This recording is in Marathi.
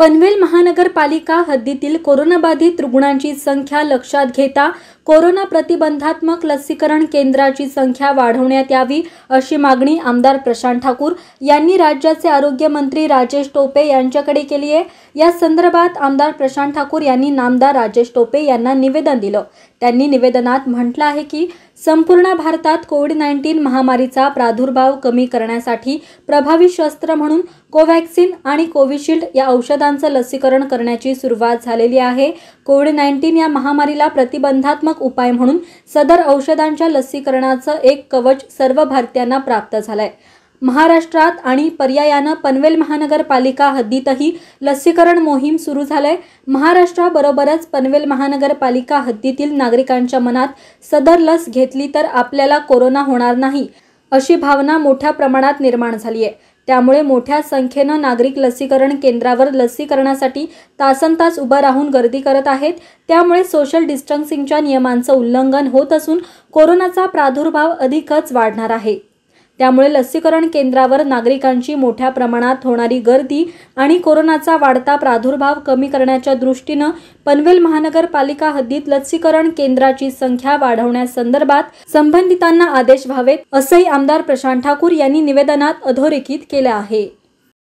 पनवेल महानगरपालिका हद्दीतील कोरोनाबाधित रुग्णांची संख्या लक्षात घेता कोरोना प्रतिबंधात्मक लसीकरण केंद्राची संख्या वाढवण्यात यावी अशी मागणी आमदार प्रशांत ठाकूर यांनी राज्याचे आरोग्यमंत्री राजेश टोपे यांच्याकडे केली आहे या संदर्भात आमदार प्रशांत ठाकूर यांनी नामदार राजेश टोपे यांना निवेदन दिलं त्यांनी निवेदनात म्हटलं आहे की संपूर्ण भारतात कोविड नाईन्टीन महामारीचा प्रादुर्भाव कमी करण्यासाठी प्रभावी शस्त्र म्हणून कोव्हॅक्सिन आणि कोविशिल्ड या औषधांचं लसीकरण करण्याची सुरुवात झालेली आहे कोविड नाईन्टीन या महामारीला प्रतिबंधात्मक उपाय म्हणून सदर औषधांच्या लसीकरणाचं एक कवच सर्व भारतीयांना प्राप्त झालंय महाराष्ट्रात आणि पर्यायानं पनवेल महानगरपालिका हद्दीतही लसीकरण मोहीम सुरू झालंय महाराष्ट्राबरोबरच पनवेल महानगरपालिका हद्दीतील नागरिकांच्या मनात सदर लस घेतली तर आपल्याला कोरोना होणार नाही अशी भावना मोठ्या प्रमाणात निर्माण झाली आहे त्यामुळे मोठ्या संख्येनं नागरिक लसीकरण केंद्रावर लसीकरणासाठी तासनतास उभं राहून गर्दी करत आहेत त्यामुळे सोशल डिस्टन्सिंगच्या नियमांचं उल्लंघन होत असून कोरोनाचा प्रादुर्भाव अधिकच वाढणार आहे त्यामुळे लसीकरण केंद्रावर नागरिकांची मोठ्या प्रमाणात होणारी गर्दी आणि कोरोनाचा वाढता प्रादुर्भाव कमी करण्याच्या दृष्टीनं पनवेल महानगरपालिका हद्दीत लसीकरण केंद्राची संख्या वाढवण्यासंदर्भात संबंधितांना आदेश व्हावेत असंही आमदार प्रशांत ठाकूर यांनी निवेदनात अधोरेखित केलं आहे